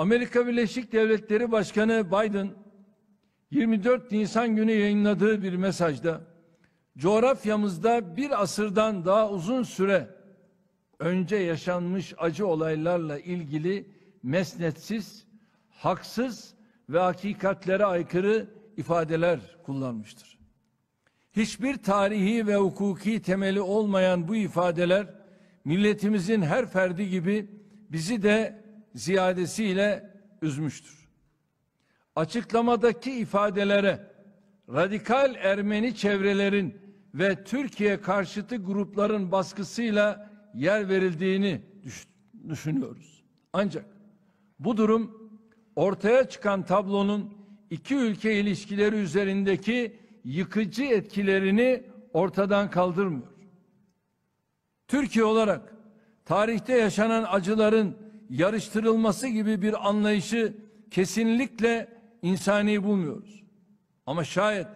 Amerika Birleşik Devletleri Başkanı Biden 24 Nisan günü yayınladığı bir mesajda coğrafyamızda bir asırdan daha uzun süre önce yaşanmış acı olaylarla ilgili mesnetsiz, haksız ve hakikatlere aykırı ifadeler kullanmıştır. Hiçbir tarihi ve hukuki temeli olmayan bu ifadeler milletimizin her ferdi gibi bizi de ziyadesiyle üzmüştür. Açıklamadaki ifadelere radikal Ermeni çevrelerin ve Türkiye karşıtı grupların baskısıyla yer verildiğini düşünüyoruz. Ancak bu durum ortaya çıkan tablonun iki ülke ilişkileri üzerindeki yıkıcı etkilerini ortadan kaldırmıyor. Türkiye olarak tarihte yaşanan acıların yarıştırılması gibi bir anlayışı kesinlikle insani bulmuyoruz. Ama şayet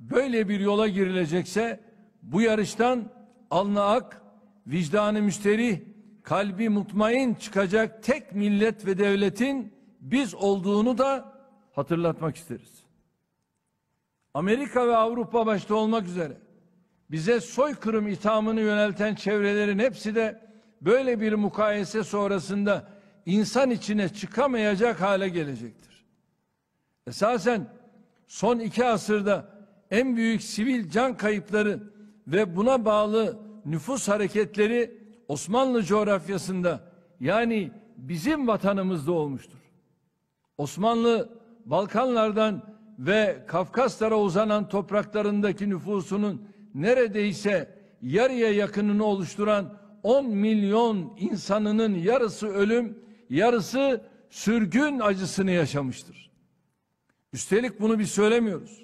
böyle bir yola girilecekse bu yarıştan alnı ak, vicdanı müsterih, kalbi mutmain çıkacak tek millet ve devletin biz olduğunu da hatırlatmak isteriz. Amerika ve Avrupa başta olmak üzere bize soykırım ithamını yönelten çevrelerin hepsi de böyle bir mukayese sonrasında insan içine çıkamayacak hale gelecektir. Esasen son iki asırda en büyük sivil can kayıpları ve buna bağlı nüfus hareketleri Osmanlı coğrafyasında yani bizim vatanımızda olmuştur. Osmanlı Balkanlardan ve Kafkaslara uzanan topraklarındaki nüfusunun neredeyse yarıya yakınını oluşturan 10 milyon insanının yarısı ölüm, yarısı sürgün acısını yaşamıştır. Üstelik bunu bir söylemiyoruz.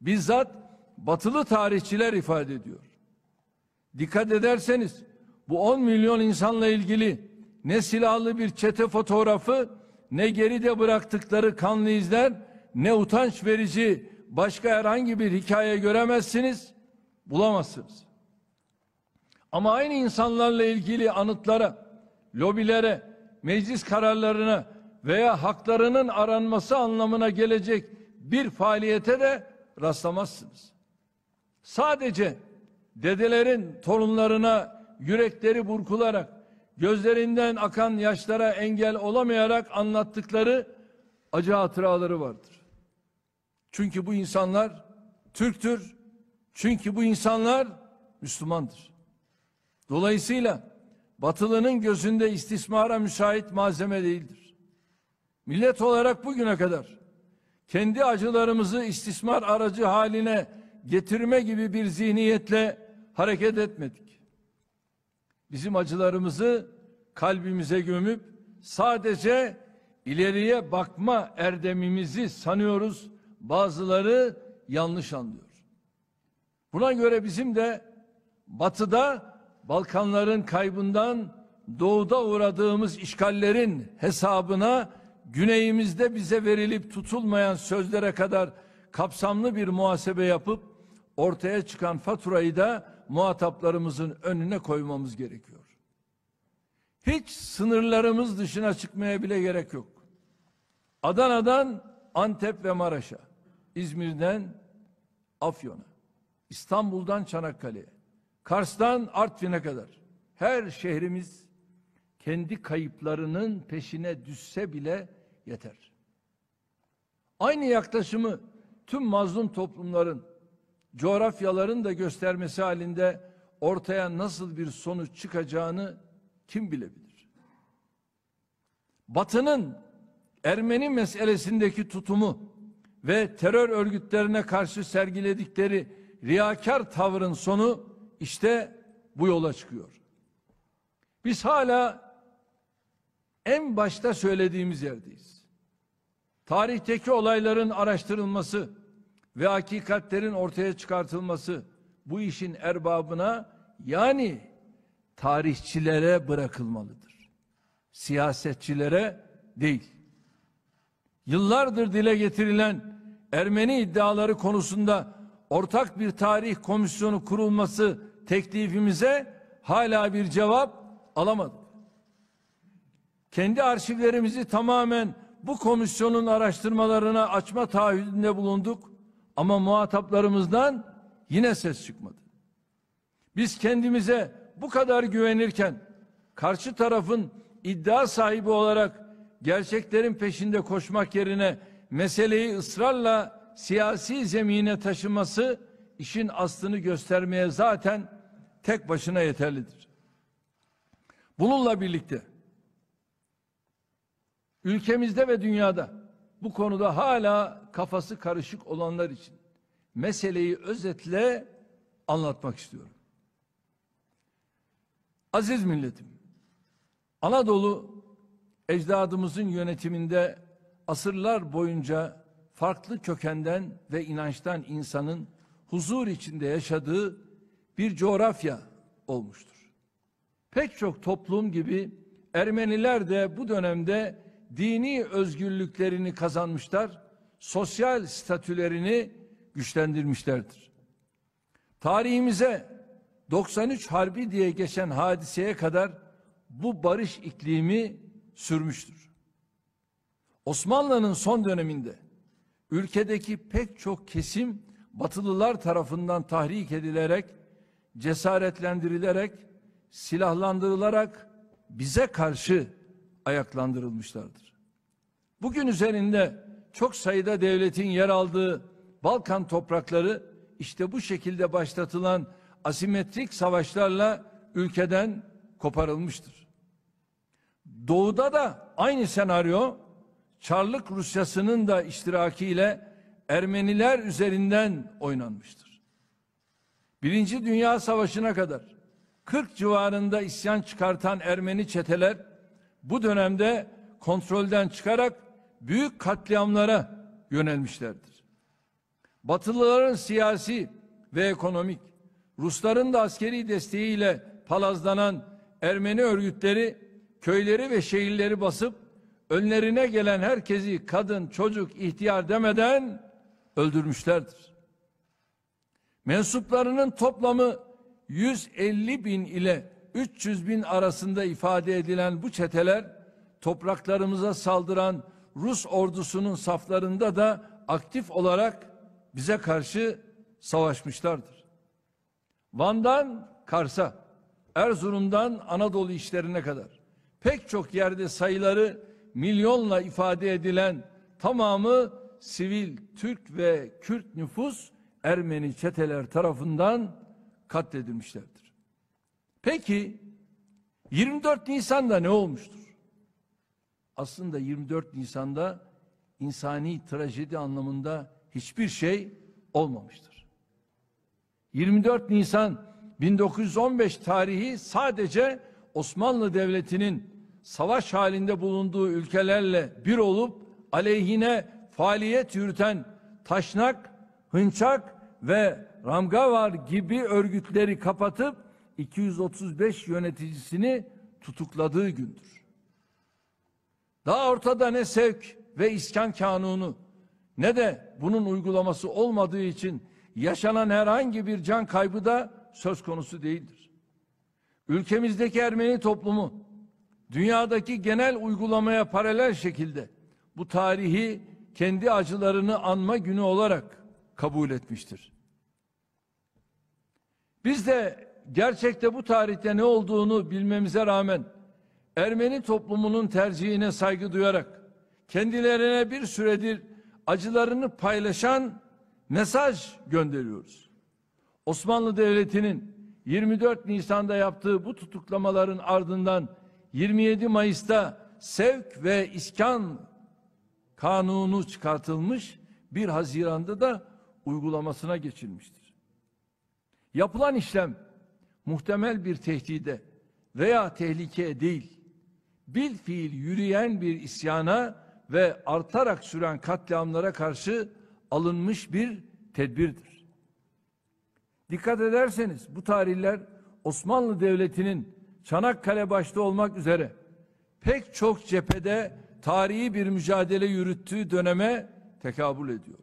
Bizzat batılı tarihçiler ifade ediyor. Dikkat ederseniz bu 10 milyon insanla ilgili ne silahlı bir çete fotoğrafı ne geride bıraktıkları kanlı izler ne utanç verici başka herhangi bir hikaye göremezsiniz, bulamazsınız. Ama aynı insanlarla ilgili anıtlara, lobilere, meclis kararlarını veya haklarının aranması anlamına gelecek bir faaliyete de rastlamazsınız. Sadece dedelerin torunlarına yürekleri burkularak, gözlerinden akan yaşlara engel olamayarak anlattıkları acı hatıraları vardır. Çünkü bu insanlar Türktür, çünkü bu insanlar Müslümandır. Dolayısıyla batılının gözünde istismara müsait malzeme değildir. Millet olarak bugüne kadar kendi acılarımızı istismar aracı haline getirme gibi bir zihniyetle hareket etmedik. Bizim acılarımızı kalbimize gömüp sadece ileriye bakma erdemimizi sanıyoruz. Bazıları yanlış anlıyor. Buna göre bizim de batıda Balkanların kaybından doğuda uğradığımız işgallerin hesabına güneyimizde bize verilip tutulmayan sözlere kadar kapsamlı bir muhasebe yapıp ortaya çıkan faturayı da muhataplarımızın önüne koymamız gerekiyor. Hiç sınırlarımız dışına çıkmaya bile gerek yok. Adana'dan Antep ve Maraş'a, İzmir'den Afyon'a, İstanbul'dan Çanakkale'ye, Kars'tan Artvin'e kadar her şehrimiz kendi kayıplarının peşine düşse bile yeter. Aynı yaklaşımı tüm mazlum toplumların, coğrafyaların da göstermesi halinde ortaya nasıl bir sonuç çıkacağını kim bilebilir? Batı'nın Ermeni meselesindeki tutumu ve terör örgütlerine karşı sergiledikleri riyakar tavrın sonu işte bu yola çıkıyor. Biz hala en başta söylediğimiz yerdeyiz. Tarihteki olayların araştırılması ve hakikatlerin ortaya çıkartılması bu işin erbabına yani tarihçilere bırakılmalıdır. Siyasetçilere değil. Yıllardır dile getirilen Ermeni iddiaları konusunda ortak bir tarih komisyonu kurulması teklifimize hala bir cevap alamadık. Kendi arşivlerimizi tamamen bu komisyonun araştırmalarına açma taahhüdünde bulunduk ama muhataplarımızdan yine ses çıkmadı. Biz kendimize bu kadar güvenirken karşı tarafın iddia sahibi olarak gerçeklerin peşinde koşmak yerine meseleyi ısrarla siyasi zemine taşıması işin aslını göstermeye zaten tek başına yeterlidir. Bununla birlikte ülkemizde ve dünyada bu konuda hala kafası karışık olanlar için meseleyi özetle anlatmak istiyorum. Aziz milletim, Anadolu ecdadımızın yönetiminde asırlar boyunca farklı kökenden ve inançtan insanın huzur içinde yaşadığı bir coğrafya olmuştur. Pek çok toplum gibi Ermeniler de bu dönemde dini özgürlüklerini kazanmışlar, sosyal statülerini güçlendirmişlerdir. Tarihimize 93 Harbi diye geçen hadiseye kadar bu barış iklimi sürmüştür. Osmanlı'nın son döneminde ülkedeki pek çok kesim Batılılar tarafından tahrik edilerek cesaretlendirilerek, silahlandırılarak bize karşı ayaklandırılmışlardır. Bugün üzerinde çok sayıda devletin yer aldığı Balkan toprakları işte bu şekilde başlatılan asimetrik savaşlarla ülkeden koparılmıştır. Doğuda da aynı senaryo Çarlık Rusyası'nın da iştirakiyle Ermeniler üzerinden oynanmıştır. Birinci Dünya Savaşı'na kadar 40 civarında isyan çıkartan Ermeni çeteler bu dönemde kontrolden çıkarak büyük katliamlara yönelmişlerdir. Batılıların siyasi ve ekonomik, Rusların da askeri desteğiyle palazlanan Ermeni örgütleri köyleri ve şehirleri basıp önlerine gelen herkesi kadın, çocuk, ihtiyar demeden öldürmüşlerdir. Mensuplarının toplamı 150 bin ile 300 bin arasında ifade edilen bu çeteler topraklarımıza saldıran Rus ordusunun saflarında da aktif olarak bize karşı savaşmışlardır. Van'dan Kars'a, Erzurum'dan Anadolu işlerine kadar pek çok yerde sayıları milyonla ifade edilen tamamı sivil Türk ve Kürt nüfus Ermeni çeteler tarafından katledilmişlerdir. Peki 24 Nisan'da ne olmuştur? Aslında 24 Nisan'da insani trajedi anlamında hiçbir şey olmamıştır. 24 Nisan 1915 tarihi sadece Osmanlı Devleti'nin savaş halinde bulunduğu ülkelerle bir olup aleyhine faaliyet yürüten taşnak Hınçak ve Ramgavar gibi örgütleri kapatıp 235 yöneticisini tutukladığı gündür. Daha ortada ne sevk ve iskan kanunu ne de bunun uygulaması olmadığı için yaşanan herhangi bir can kaybı da söz konusu değildir. Ülkemizdeki Ermeni toplumu dünyadaki genel uygulamaya paralel şekilde bu tarihi kendi acılarını anma günü olarak kabul etmiştir. Biz de gerçekte bu tarihte ne olduğunu bilmemize rağmen Ermeni toplumunun tercihine saygı duyarak kendilerine bir süredir acılarını paylaşan mesaj gönderiyoruz. Osmanlı Devleti'nin 24 Nisan'da yaptığı bu tutuklamaların ardından 27 Mayıs'ta sevk ve iskan kanunu çıkartılmış, 1 Haziran'da da uygulamasına geçilmiştir. Yapılan işlem muhtemel bir tehdide veya tehlikeye değil, bil fiil yürüyen bir isyana ve artarak süren katliamlara karşı alınmış bir tedbirdir. Dikkat ederseniz bu tarihler Osmanlı Devleti'nin Çanakkale başta olmak üzere pek çok cephede tarihi bir mücadele yürüttüğü döneme tekabül ediyor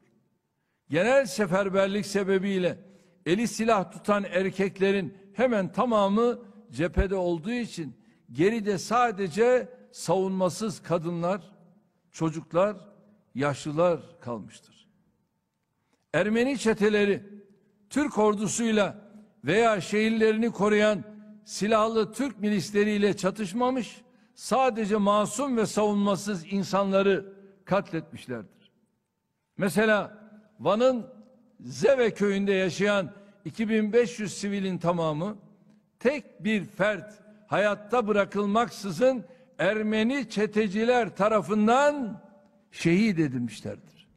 genel seferberlik sebebiyle eli silah tutan erkeklerin hemen tamamı cephede olduğu için geride sadece savunmasız kadınlar, çocuklar, yaşlılar kalmıştır. Ermeni çeteleri Türk ordusuyla veya şehirlerini koruyan silahlı Türk milisleriyle çatışmamış, sadece masum ve savunmasız insanları katletmişlerdir. Mesela Van'ın Zeve köyünde yaşayan 2500 sivilin tamamı tek bir fert hayatta bırakılmaksızın Ermeni çeteciler tarafından şehit edilmişlerdir.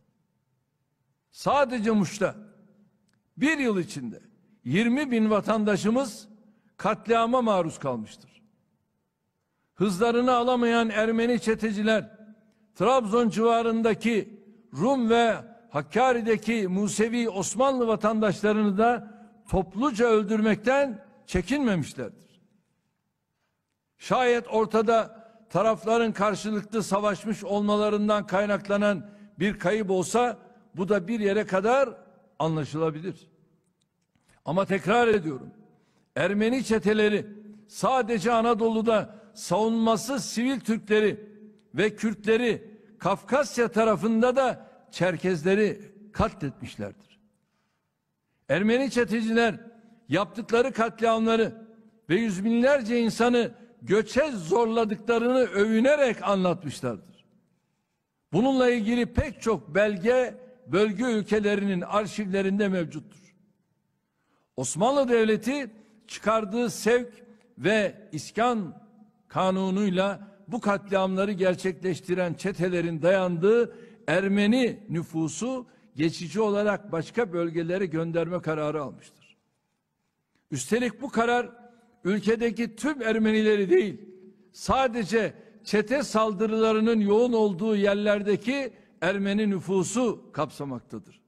Sadece Muş'ta bir yıl içinde 20 bin vatandaşımız katliama maruz kalmıştır. Hızlarını alamayan Ermeni çeteciler Trabzon civarındaki Rum ve Hakkari'deki Musevi Osmanlı vatandaşlarını da topluca öldürmekten çekinmemişlerdir. Şayet ortada tarafların karşılıklı savaşmış olmalarından kaynaklanan bir kayıp olsa bu da bir yere kadar anlaşılabilir. Ama tekrar ediyorum. Ermeni çeteleri sadece Anadolu'da savunması sivil Türkleri ve Kürtleri Kafkasya tarafında da Çerkezleri katletmişlerdir. Ermeni çeteciler yaptıkları katliamları ve yüz binlerce insanı göçe zorladıklarını övünerek anlatmışlardır. Bununla ilgili pek çok belge bölge ülkelerinin arşivlerinde mevcuttur. Osmanlı Devleti çıkardığı sevk ve iskan kanunuyla bu katliamları gerçekleştiren çetelerin dayandığı Ermeni nüfusu geçici olarak başka bölgelere gönderme kararı almıştır. Üstelik bu karar ülkedeki tüm Ermenileri değil, sadece çete saldırılarının yoğun olduğu yerlerdeki Ermeni nüfusu kapsamaktadır.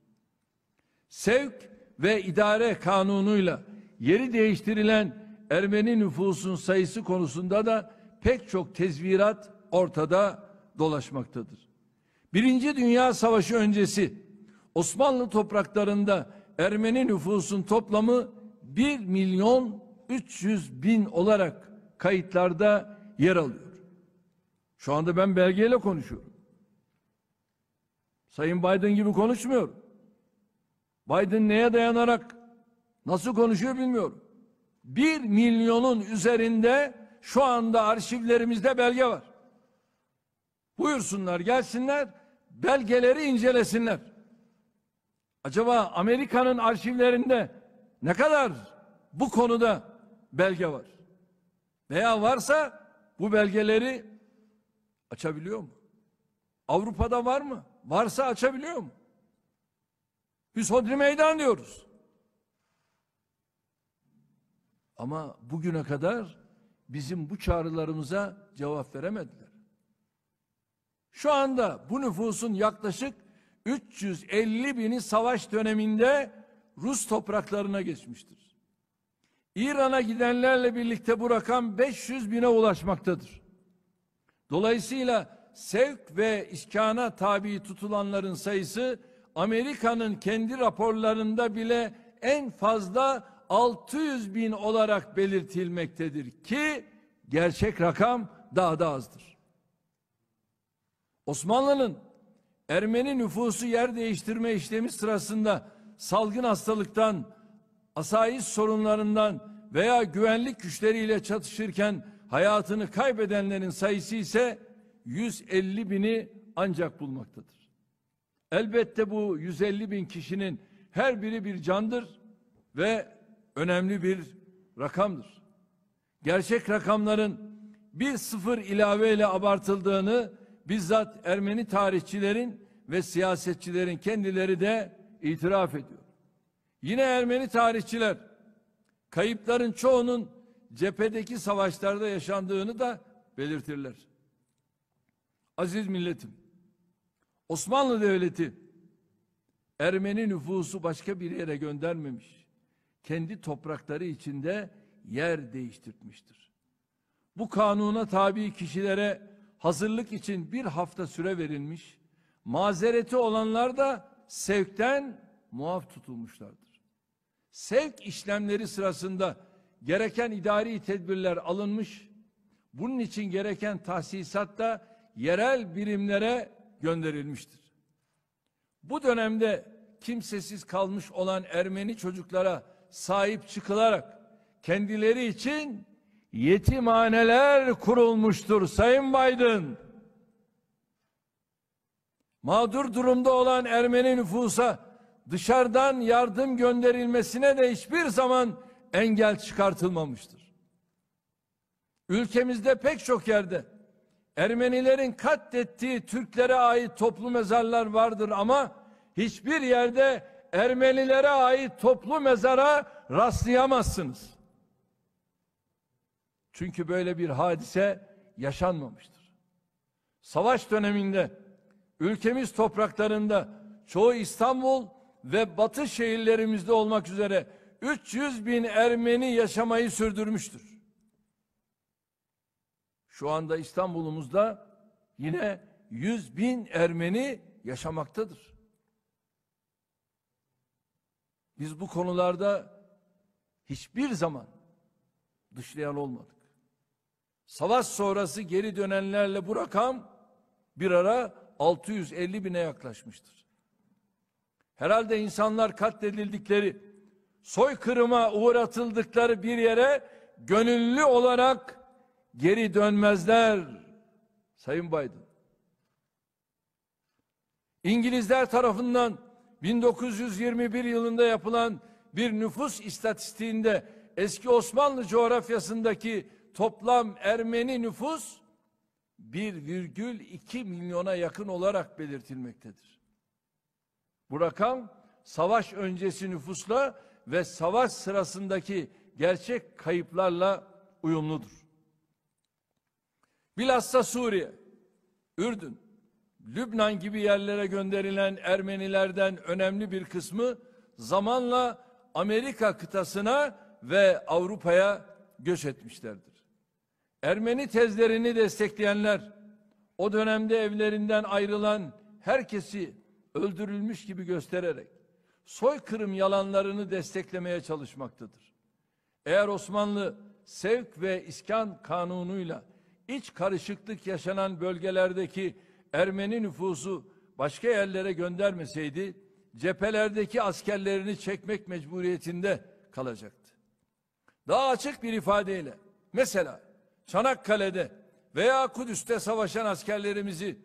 Sevk ve idare kanunuyla yeri değiştirilen Ermeni nüfusun sayısı konusunda da pek çok tezvirat ortada dolaşmaktadır. Birinci Dünya Savaşı öncesi Osmanlı topraklarında Ermeni nüfusun toplamı 1 milyon 300 bin olarak kayıtlarda yer alıyor. Şu anda ben belgeyle konuşuyorum. Sayın Biden gibi konuşmuyorum. Biden neye dayanarak nasıl konuşuyor bilmiyorum. 1 milyonun üzerinde şu anda arşivlerimizde belge var. Buyursunlar gelsinler belgeleri incelesinler. Acaba Amerika'nın arşivlerinde ne kadar bu konuda belge var? Veya varsa bu belgeleri açabiliyor mu? Avrupa'da var mı? Varsa açabiliyor mu? Biz meydan diyoruz. Ama bugüne kadar bizim bu çağrılarımıza cevap veremedi. Şu anda bu nüfusun yaklaşık 350 bini savaş döneminde Rus topraklarına geçmiştir. İran'a gidenlerle birlikte bu rakam 500 bine ulaşmaktadır. Dolayısıyla sevk ve iskana tabi tutulanların sayısı Amerika'nın kendi raporlarında bile en fazla 600 bin olarak belirtilmektedir ki gerçek rakam daha da azdır. Osmanlı'nın Ermeni nüfusu yer değiştirme işlemi sırasında salgın hastalıktan, asayiş sorunlarından veya güvenlik güçleriyle çatışırken hayatını kaybedenlerin sayısı ise 150 bini ancak bulmaktadır. Elbette bu 150 bin kişinin her biri bir candır ve önemli bir rakamdır. Gerçek rakamların bir sıfır ilaveyle abartıldığını bizzat Ermeni tarihçilerin ve siyasetçilerin kendileri de itiraf ediyor. Yine Ermeni tarihçiler kayıpların çoğunun cephedeki savaşlarda yaşandığını da belirtirler. Aziz milletim, Osmanlı Devleti Ermeni nüfusu başka bir yere göndermemiş. Kendi toprakları içinde yer değiştirmiştir. Bu kanuna tabi kişilere hazırlık için bir hafta süre verilmiş, mazereti olanlar da sevkten muaf tutulmuşlardır. Sevk işlemleri sırasında gereken idari tedbirler alınmış, bunun için gereken tahsisat da yerel birimlere gönderilmiştir. Bu dönemde kimsesiz kalmış olan Ermeni çocuklara sahip çıkılarak kendileri için yetimhaneler kurulmuştur Sayın Biden. Mağdur durumda olan Ermeni nüfusa dışarıdan yardım gönderilmesine de hiçbir zaman engel çıkartılmamıştır. Ülkemizde pek çok yerde Ermenilerin katlettiği Türklere ait toplu mezarlar vardır ama hiçbir yerde Ermenilere ait toplu mezara rastlayamazsınız. Çünkü böyle bir hadise yaşanmamıştır. Savaş döneminde ülkemiz topraklarında çoğu İstanbul ve batı şehirlerimizde olmak üzere 300 bin Ermeni yaşamayı sürdürmüştür. Şu anda İstanbul'umuzda yine 100 bin Ermeni yaşamaktadır. Biz bu konularda hiçbir zaman dışlayan olmadık. Savaş sonrası geri dönenlerle bu rakam bir ara 650 bine yaklaşmıştır. Herhalde insanlar katledildikleri, soykırıma uğratıldıkları bir yere gönüllü olarak geri dönmezler Sayın Biden. İngilizler tarafından 1921 yılında yapılan bir nüfus istatistiğinde eski Osmanlı coğrafyasındaki toplam Ermeni nüfus 1,2 milyona yakın olarak belirtilmektedir. Bu rakam savaş öncesi nüfusla ve savaş sırasındaki gerçek kayıplarla uyumludur. Bilhassa Suriye, Ürdün, Lübnan gibi yerlere gönderilen Ermenilerden önemli bir kısmı zamanla Amerika kıtasına ve Avrupa'ya göç etmişlerdir. Ermeni tezlerini destekleyenler o dönemde evlerinden ayrılan herkesi öldürülmüş gibi göstererek soykırım yalanlarını desteklemeye çalışmaktadır. Eğer Osmanlı sevk ve iskan kanunuyla iç karışıklık yaşanan bölgelerdeki Ermeni nüfusu başka yerlere göndermeseydi cephelerdeki askerlerini çekmek mecburiyetinde kalacaktı. Daha açık bir ifadeyle mesela Çanakkale'de veya Kudüs'te savaşan askerlerimizi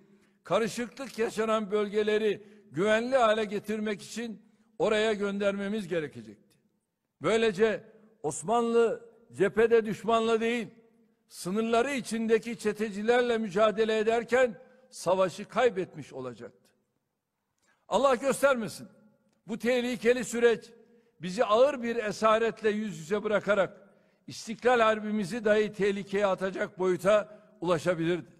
karışıklık yaşanan bölgeleri güvenli hale getirmek için oraya göndermemiz gerekecekti. Böylece Osmanlı cephede düşmanla değil, sınırları içindeki çetecilerle mücadele ederken savaşı kaybetmiş olacaktı. Allah göstermesin. Bu tehlikeli süreç bizi ağır bir esaretle yüz yüze bırakarak İstiklal Harbimizi dahi tehlikeye atacak boyuta ulaşabilirdi.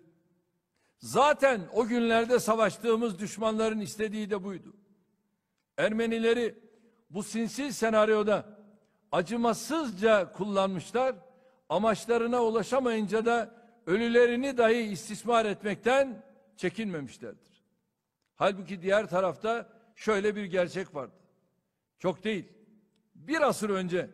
Zaten o günlerde savaştığımız düşmanların istediği de buydu. Ermenileri bu sinsi senaryoda acımasızca kullanmışlar. Amaçlarına ulaşamayınca da ölülerini dahi istismar etmekten çekinmemişlerdir. Halbuki diğer tarafta şöyle bir gerçek vardı. Çok değil. Bir asır önce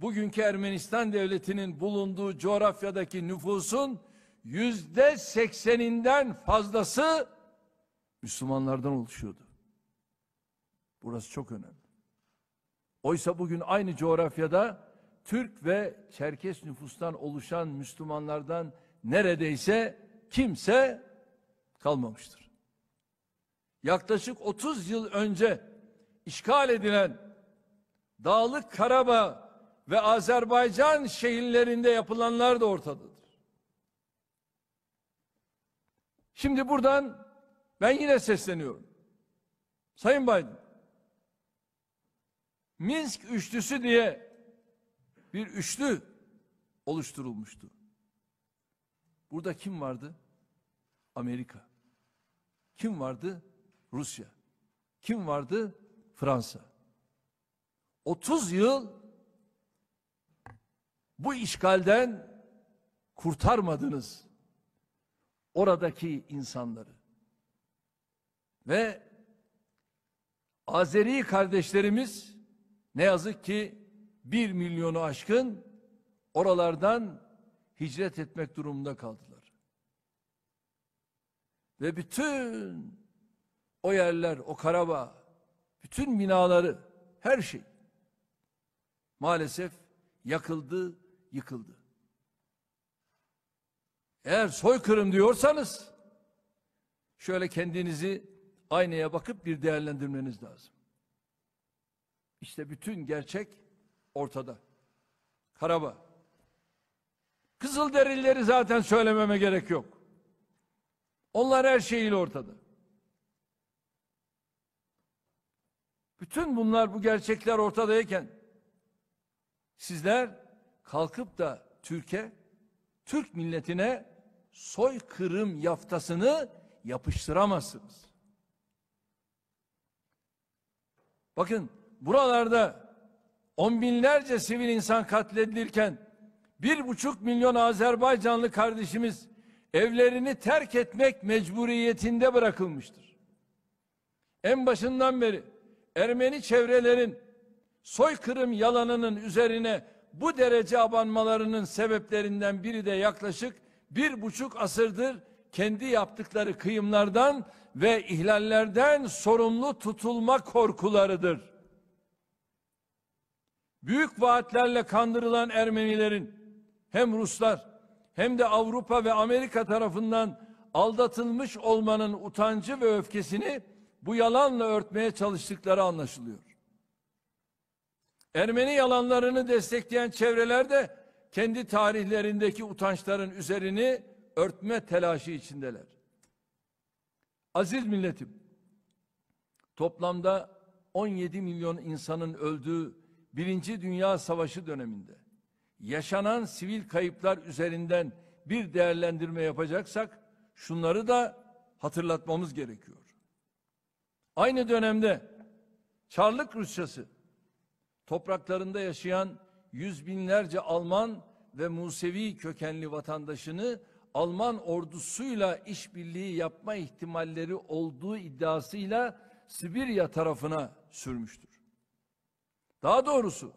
bugünkü Ermenistan devletinin bulunduğu coğrafyadaki nüfusun yüzde sekseninden fazlası Müslümanlardan oluşuyordu. Burası çok önemli. Oysa bugün aynı coğrafyada Türk ve Çerkes nüfustan oluşan Müslümanlardan neredeyse kimse kalmamıştır. Yaklaşık 30 yıl önce işgal edilen Dağlık Karabağ ve Azerbaycan şehirlerinde yapılanlar da ortadadır. Şimdi buradan ben yine sesleniyorum. Sayın Biden, Minsk üçlüsü diye bir üçlü oluşturulmuştu. Burada kim vardı? Amerika. Kim vardı? Rusya. Kim vardı? Fransa. 30 yıl bu işgalden kurtarmadınız oradaki insanları. Ve Azeri kardeşlerimiz ne yazık ki bir milyonu aşkın oralardan hicret etmek durumunda kaldılar. Ve bütün o yerler, o karaba, bütün binaları, her şey maalesef yakıldı, yıkıldı. Eğer soykırım diyorsanız şöyle kendinizi aynaya bakıp bir değerlendirmeniz lazım. İşte bütün gerçek ortada. Karabağ. Kızılderilileri zaten söylememe gerek yok. Onlar her şeyiyle ortada. Bütün bunlar bu gerçekler ortadayken sizler kalkıp da Türkiye, Türk milletine soykırım yaftasını yapıştıramazsınız. Bakın buralarda on binlerce sivil insan katledilirken bir buçuk milyon Azerbaycanlı kardeşimiz evlerini terk etmek mecburiyetinde bırakılmıştır. En başından beri Ermeni çevrelerin soykırım yalanının üzerine bu derece abanmalarının sebeplerinden biri de yaklaşık bir buçuk asırdır kendi yaptıkları kıyımlardan ve ihlallerden sorumlu tutulma korkularıdır. Büyük vaatlerle kandırılan Ermenilerin hem Ruslar hem de Avrupa ve Amerika tarafından aldatılmış olmanın utancı ve öfkesini bu yalanla örtmeye çalıştıkları anlaşılıyor. Ermeni yalanlarını destekleyen çevreler de kendi tarihlerindeki utançların üzerini örtme telaşı içindeler. Aziz milletim, toplamda 17 milyon insanın öldüğü Birinci Dünya Savaşı döneminde yaşanan sivil kayıplar üzerinden bir değerlendirme yapacaksak şunları da hatırlatmamız gerekiyor. Aynı dönemde Çarlık Rusçası topraklarında yaşayan yüz binlerce Alman ve Musevi kökenli vatandaşını Alman ordusuyla işbirliği yapma ihtimalleri olduğu iddiasıyla Sibirya tarafına sürmüştür. Daha doğrusu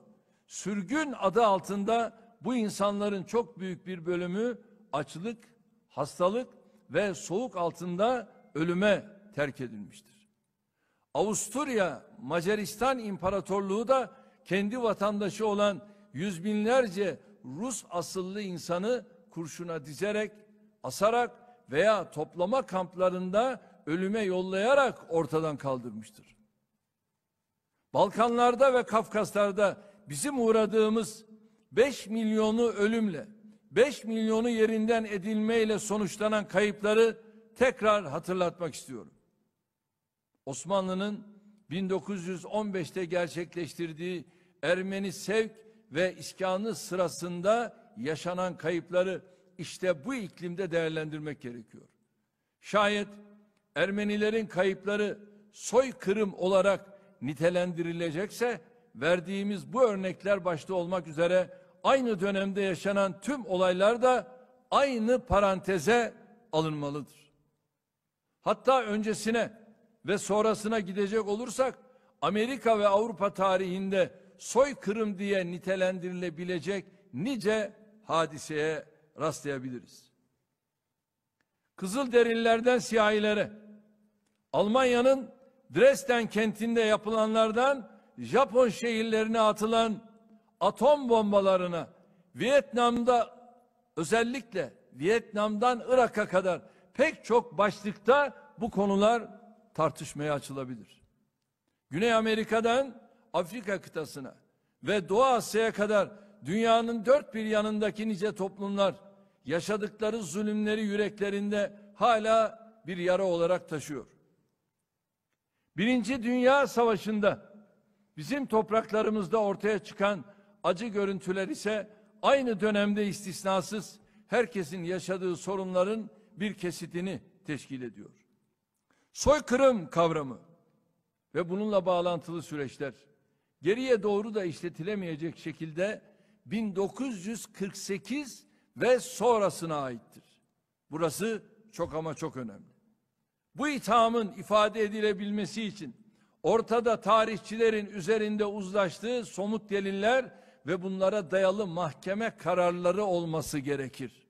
sürgün adı altında bu insanların çok büyük bir bölümü açlık, hastalık ve soğuk altında ölüme terk edilmiştir. Avusturya, Macaristan İmparatorluğu da kendi vatandaşı olan yüz binlerce Rus asıllı insanı kurşuna dizerek, asarak veya toplama kamplarında ölüme yollayarak ortadan kaldırmıştır. Balkanlarda ve Kafkaslar'da bizim uğradığımız 5 milyonu ölümle, 5 milyonu yerinden edilmeyle sonuçlanan kayıpları tekrar hatırlatmak istiyorum. Osmanlı'nın 1915'te gerçekleştirdiği Ermeni sevk ve iskanı sırasında yaşanan kayıpları işte bu iklimde değerlendirmek gerekiyor. Şayet Ermenilerin kayıpları soykırım olarak nitelendirilecekse verdiğimiz bu örnekler başta olmak üzere aynı dönemde yaşanan tüm olaylar da aynı paranteze alınmalıdır. Hatta öncesine ve sonrasına gidecek olursak Amerika ve Avrupa tarihinde soykırım diye nitelendirilebilecek nice hadiseye rastlayabiliriz. Kızıl Kızılderililerden siyahilere, Almanya'nın Dresden kentinde yapılanlardan Japon şehirlerine atılan atom bombalarına, Vietnam'da özellikle Vietnam'dan Irak'a kadar pek çok başlıkta bu konular tartışmaya açılabilir. Güney Amerika'dan Afrika kıtasına ve Doğu Asya'ya kadar dünyanın dört bir yanındaki nice toplumlar yaşadıkları zulümleri yüreklerinde hala bir yara olarak taşıyor. Birinci Dünya Savaşı'nda bizim topraklarımızda ortaya çıkan acı görüntüler ise aynı dönemde istisnasız herkesin yaşadığı sorunların bir kesitini teşkil ediyor. Soykırım kavramı ve bununla bağlantılı süreçler geriye doğru da işletilemeyecek şekilde 1948 ve sonrasına aittir. Burası çok ama çok önemli. Bu ithamın ifade edilebilmesi için ortada tarihçilerin üzerinde uzlaştığı somut deliller ve bunlara dayalı mahkeme kararları olması gerekir.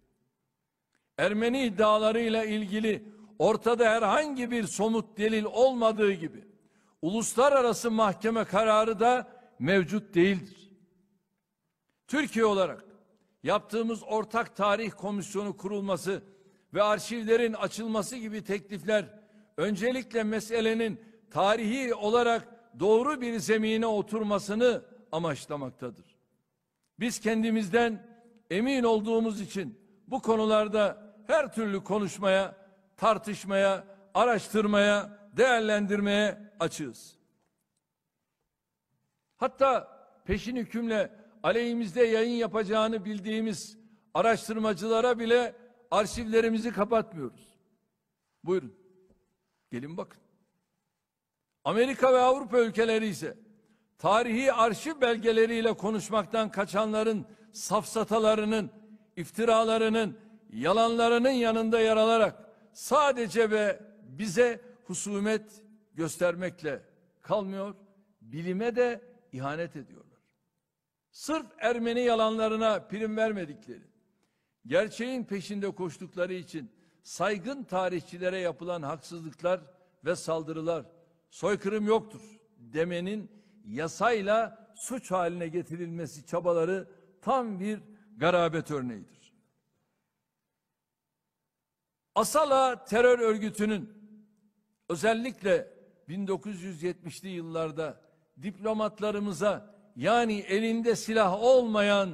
Ermeni iddialarıyla ilgili ortada herhangi bir somut delil olmadığı gibi uluslararası mahkeme kararı da mevcut değildir. Türkiye olarak yaptığımız ortak tarih komisyonu kurulması ve arşivlerin açılması gibi teklifler öncelikle meselenin tarihi olarak doğru bir zemine oturmasını amaçlamaktadır. Biz kendimizden emin olduğumuz için bu konularda her türlü konuşmaya, tartışmaya, araştırmaya, değerlendirmeye açığız. Hatta peşin hükümle aleyhimizde yayın yapacağını bildiğimiz araştırmacılara bile arşivlerimizi kapatmıyoruz. Buyurun. Gelin bakın. Amerika ve Avrupa ülkeleri ise tarihi arşiv belgeleriyle konuşmaktan kaçanların safsatalarının, iftiralarının, yalanlarının yanında yer alarak sadece ve bize husumet göstermekle kalmıyor, bilime de ihanet ediyorlar. Sırf Ermeni yalanlarına prim vermedikleri, gerçeğin peşinde koştukları için saygın tarihçilere yapılan haksızlıklar ve saldırılar soykırım yoktur demenin yasayla suç haline getirilmesi çabaları tam bir garabet örneğidir. Asala terör örgütünün özellikle 1970'li yıllarda diplomatlarımıza yani elinde silah olmayan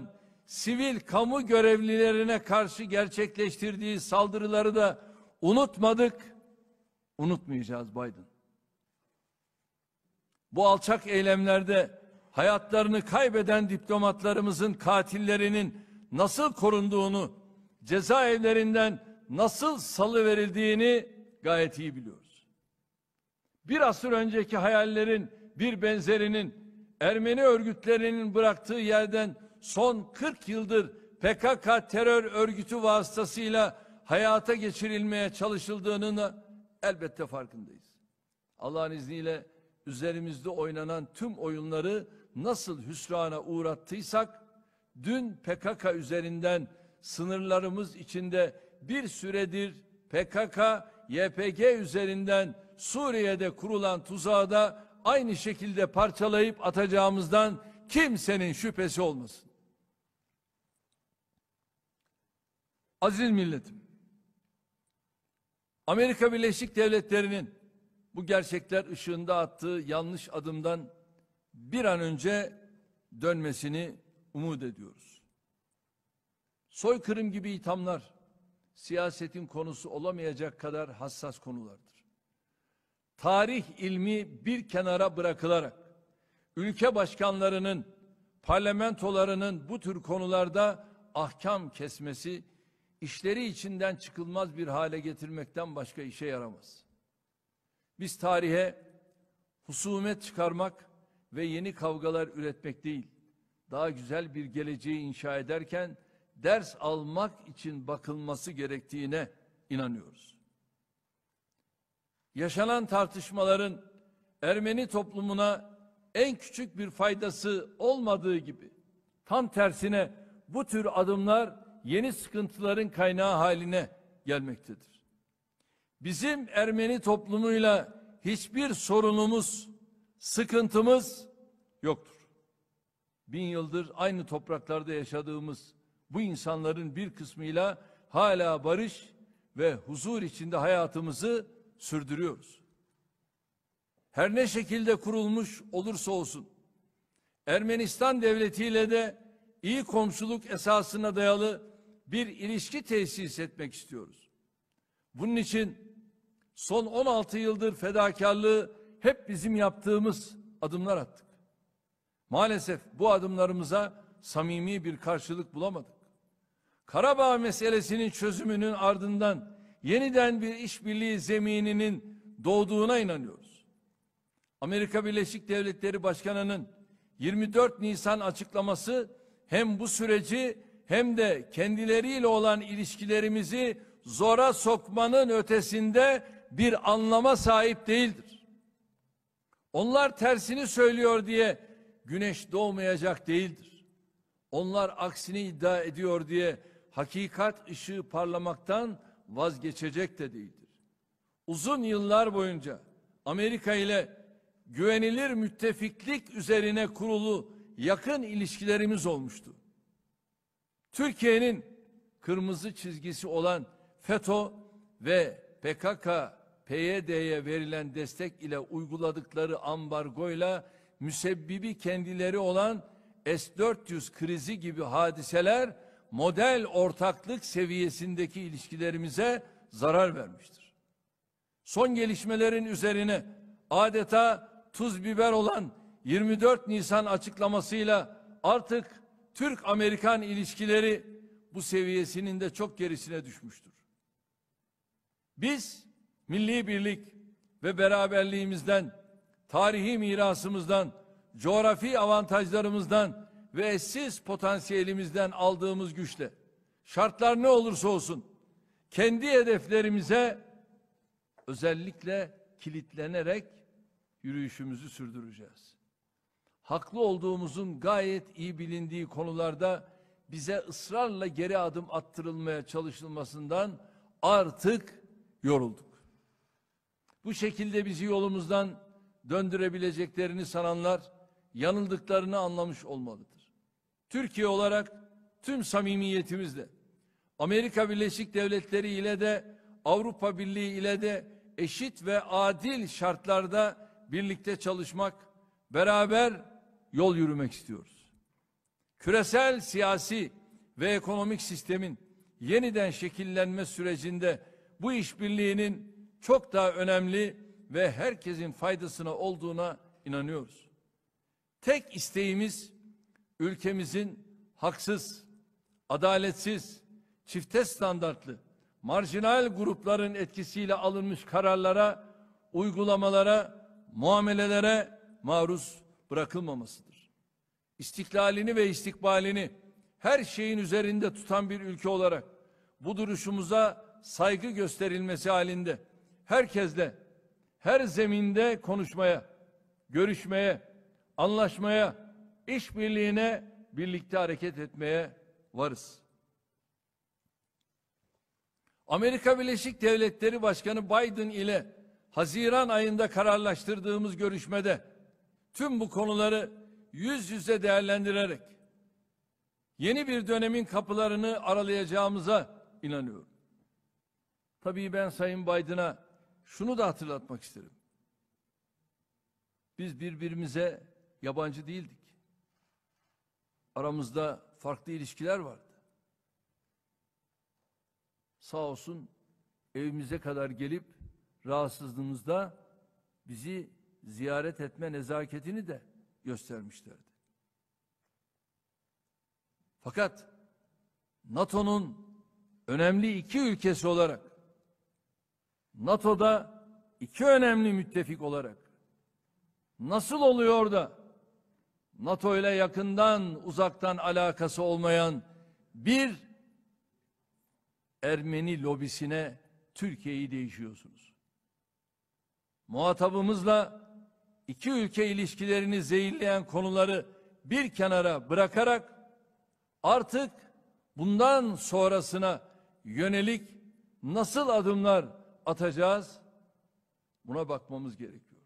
sivil kamu görevlilerine karşı gerçekleştirdiği saldırıları da unutmadık, unutmayacağız Biden. Bu alçak eylemlerde hayatlarını kaybeden diplomatlarımızın katillerinin nasıl korunduğunu, cezaevlerinden nasıl salı verildiğini gayet iyi biliyoruz. Bir asır önceki hayallerin bir benzerinin Ermeni örgütlerinin bıraktığı yerden son 40 yıldır PKK terör örgütü vasıtasıyla hayata geçirilmeye çalışıldığının elbette farkındayız. Allah'ın izniyle üzerimizde oynanan tüm oyunları nasıl hüsrana uğrattıysak dün PKK üzerinden sınırlarımız içinde bir süredir PKK YPG üzerinden Suriye'de kurulan tuzağı da aynı şekilde parçalayıp atacağımızdan kimsenin şüphesi olmasın. Aziz milletim, Amerika Birleşik Devletleri'nin bu gerçekler ışığında attığı yanlış adımdan bir an önce dönmesini umut ediyoruz. Soykırım gibi ithamlar siyasetin konusu olamayacak kadar hassas konulardır tarih ilmi bir kenara bırakılarak ülke başkanlarının, parlamentolarının bu tür konularda ahkam kesmesi işleri içinden çıkılmaz bir hale getirmekten başka işe yaramaz. Biz tarihe husumet çıkarmak ve yeni kavgalar üretmek değil, daha güzel bir geleceği inşa ederken ders almak için bakılması gerektiğine inanıyoruz yaşanan tartışmaların Ermeni toplumuna en küçük bir faydası olmadığı gibi tam tersine bu tür adımlar yeni sıkıntıların kaynağı haline gelmektedir. Bizim Ermeni toplumuyla hiçbir sorunumuz, sıkıntımız yoktur. Bin yıldır aynı topraklarda yaşadığımız bu insanların bir kısmıyla hala barış ve huzur içinde hayatımızı sürdürüyoruz. Her ne şekilde kurulmuş olursa olsun Ermenistan devletiyle de iyi komşuluk esasına dayalı bir ilişki tesis etmek istiyoruz. Bunun için son 16 yıldır fedakarlığı hep bizim yaptığımız adımlar attık. Maalesef bu adımlarımıza samimi bir karşılık bulamadık. Karabağ meselesinin çözümünün ardından yeniden bir işbirliği zemininin doğduğuna inanıyoruz. Amerika Birleşik Devletleri Başkanı'nın 24 Nisan açıklaması hem bu süreci hem de kendileriyle olan ilişkilerimizi zora sokmanın ötesinde bir anlama sahip değildir. Onlar tersini söylüyor diye güneş doğmayacak değildir. Onlar aksini iddia ediyor diye hakikat ışığı parlamaktan vazgeçecek de değildir. Uzun yıllar boyunca Amerika ile güvenilir müttefiklik üzerine kurulu yakın ilişkilerimiz olmuştu. Türkiye'nin kırmızı çizgisi olan FETÖ ve PKK PYD'ye verilen destek ile uyguladıkları ambargoyla müsebbibi kendileri olan S-400 krizi gibi hadiseler model ortaklık seviyesindeki ilişkilerimize zarar vermiştir. Son gelişmelerin üzerine adeta tuz biber olan 24 Nisan açıklamasıyla artık Türk-Amerikan ilişkileri bu seviyesinin de çok gerisine düşmüştür. Biz milli birlik ve beraberliğimizden, tarihi mirasımızdan, coğrafi avantajlarımızdan ve eşsiz potansiyelimizden aldığımız güçle şartlar ne olursa olsun kendi hedeflerimize özellikle kilitlenerek yürüyüşümüzü sürdüreceğiz. Haklı olduğumuzun gayet iyi bilindiği konularda bize ısrarla geri adım attırılmaya çalışılmasından artık yorulduk. Bu şekilde bizi yolumuzdan döndürebileceklerini sananlar yanıldıklarını anlamış olmalıdır. Türkiye olarak tüm samimiyetimizle Amerika Birleşik Devletleri ile de Avrupa Birliği ile de eşit ve adil şartlarda birlikte çalışmak, beraber yol yürümek istiyoruz. Küresel siyasi ve ekonomik sistemin yeniden şekillenme sürecinde bu işbirliğinin çok daha önemli ve herkesin faydasına olduğuna inanıyoruz. Tek isteğimiz ülkemizin haksız, adaletsiz, çifte standartlı, marjinal grupların etkisiyle alınmış kararlara, uygulamalara, muamelelere maruz bırakılmamasıdır. İstiklalini ve istikbalini her şeyin üzerinde tutan bir ülke olarak bu duruşumuza saygı gösterilmesi halinde herkesle her zeminde konuşmaya, görüşmeye, anlaşmaya, işbirliğine birlikte hareket etmeye varız. Amerika Birleşik Devletleri Başkanı Biden ile Haziran ayında kararlaştırdığımız görüşmede tüm bu konuları yüz yüze değerlendirerek yeni bir dönemin kapılarını aralayacağımıza inanıyorum. Tabii ben Sayın Biden'a şunu da hatırlatmak isterim. Biz birbirimize yabancı değildik aramızda farklı ilişkiler vardı. Sağ olsun evimize kadar gelip rahatsızlığımızda bizi ziyaret etme nezaketini de göstermişlerdi. Fakat NATO'nun önemli iki ülkesi olarak NATO'da iki önemli müttefik olarak nasıl oluyor da NATO ile yakından uzaktan alakası olmayan bir Ermeni lobisine Türkiye'yi değişiyorsunuz. Muhatabımızla iki ülke ilişkilerini zehirleyen konuları bir kenara bırakarak artık bundan sonrasına yönelik nasıl adımlar atacağız buna bakmamız gerekiyor.